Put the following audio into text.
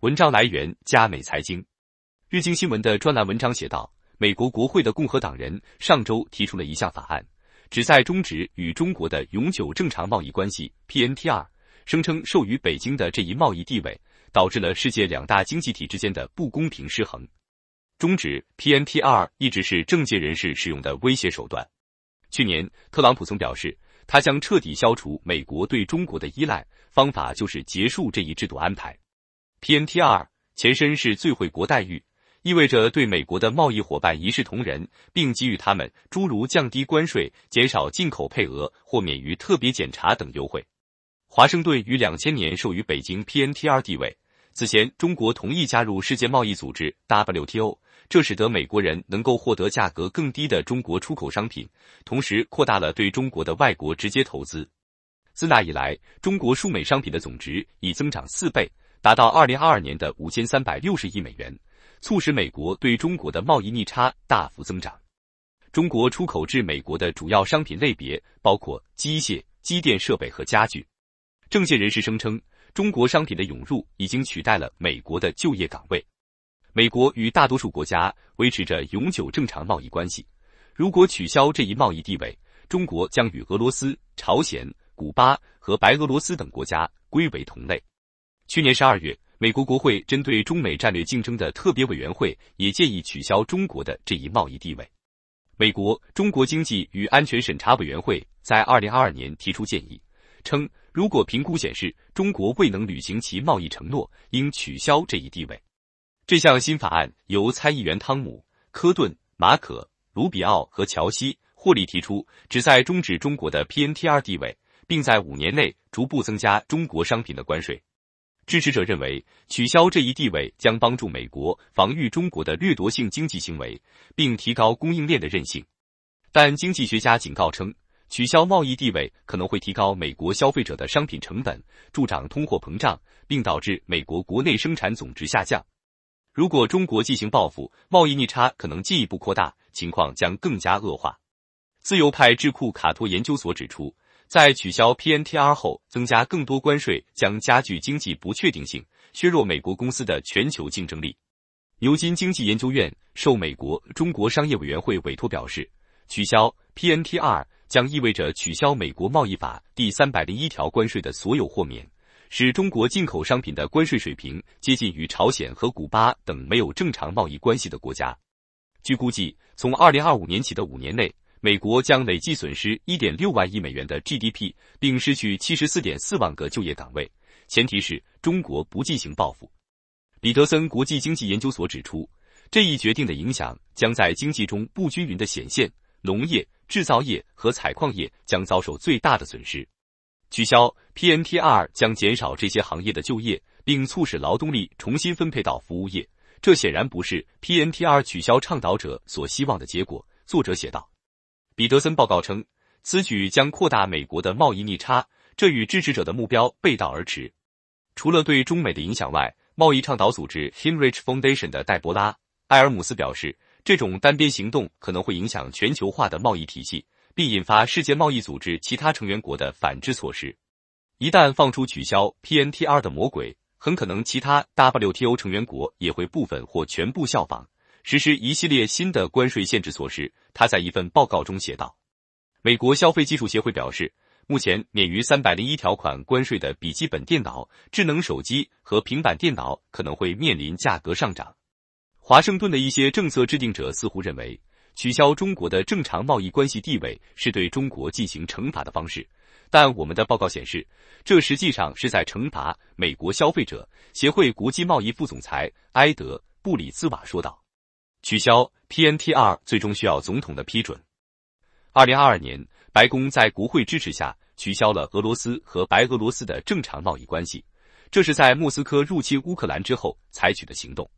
文章来源：加美财经、日经新闻的专栏文章写道，美国国会的共和党人上周提出了一项法案，旨在终止与中国的永久正常贸易关系 （PNTR），声称授予北京的这一贸易地位导致了世界两大经济体之间的不公平失衡。终止 PNTR 一直是政界人士使用的威胁手段。去年，特朗普曾表示，他将彻底消除美国对中国的依赖，方法就是结束这一制度安排。PNTR 前身是最惠国待遇，意味着对美国的贸易伙伴一视同仁，并给予他们诸如降低关税、减少进口配额或免于特别检查等优惠。华盛顿于两千年授予北京 PNTR 地位。此前，中国同意加入世界贸易组织 WTO，这使得美国人能够获得价格更低的中国出口商品，同时扩大了对中国的外国直接投资。自那以来，中国输美商品的总值已增长四倍。达到二零二二年的五千三百六十亿美元，促使美国对中国的贸易逆差大幅增长。中国出口至美国的主要商品类别包括机械、机电设备和家具。政界人士声称，中国商品的涌入已经取代了美国的就业岗位。美国与大多数国家维持着永久正常贸易关系。如果取消这一贸易地位，中国将与俄罗斯、朝鲜、古巴和白俄罗斯等国家归为同类。去年十二月，美国国会针对中美战略竞争的特别委员会也建议取消中国的这一贸易地位。美国中国经济与安全审查委员会在二零二二年提出建议，称如果评估显示中国未能履行其贸易承诺，应取消这一地位。这项新法案由参议员汤姆·科顿、马可·卢比奥和乔西·霍利提出，旨在终止中国的 PNTR 地位，并在五年内逐步增加中国商品的关税。支持者认为，取消这一地位将帮助美国防御中国的掠夺性经济行为，并提高供应链的韧性。但经济学家警告称，取消贸易地位可能会提高美国消费者的商品成本，助长通货膨胀，并导致美国国内生产总值下降。如果中国进行报复，贸易逆差可能进一步扩大，情况将更加恶化。自由派智库卡托研究所指出。在取消 PNTR 后，增加更多关税将加剧经济不确定性，削弱美国公司的全球竞争力。牛津经济研究院受美国中国商业委员会委托表示，取消 PNTR 将意味着取消美国贸易法第三零一条关税的所有豁免，使中国进口商品的关税水平接近与朝鲜和古巴等没有正常贸易关系的国家。据估计，从二零二五年起的五年内。美国将累计损失一点六万亿美元的 GDP，并失去七十四点四万个就业岗位。前提是中国不进行报复。彼得森国际经济研究所指出，这一决定的影响将在经济中不均匀的显现，农业、制造业和采矿业将遭受最大的损失。取消 PNTR 将减少这些行业的就业，并促使劳动力重新分配到服务业。这显然不是 PNTR 取消倡导者所希望的结果。作者写道。彼得森报告称，此举将扩大美国的贸易逆差，这与支持者的目标背道而驰。除了对中美的影响外，贸易倡导组织 Heinrich Foundation 的戴博拉·埃尔姆斯表示，这种单边行动可能会影响全球化的贸易体系，并引发世界贸易组织其他成员国的反制措施。一旦放出取消 PNTR 的魔鬼，很可能其他 WTO 成员国也会部分或全部效仿。实施一系列新的关税限制措施。他在一份报告中写道：“美国消费技术协会表示，目前免于三百零一条款关税的笔记本电脑、智能手机和平板电脑可能会面临价格上涨。”华盛顿的一些政策制定者似乎认为，取消中国的正常贸易关系地位是对中国进行惩罚的方式，但我们的报告显示，这实际上是在惩罚美国消费者协会国际贸易副总裁埃德·布里斯瓦说道。取消 P N T R 最终需要总统的批准。二零二二年，白宫在国会支持下取消了俄罗斯和白俄罗斯的正常贸易关系，这是在莫斯科入侵乌克兰之后采取的行动。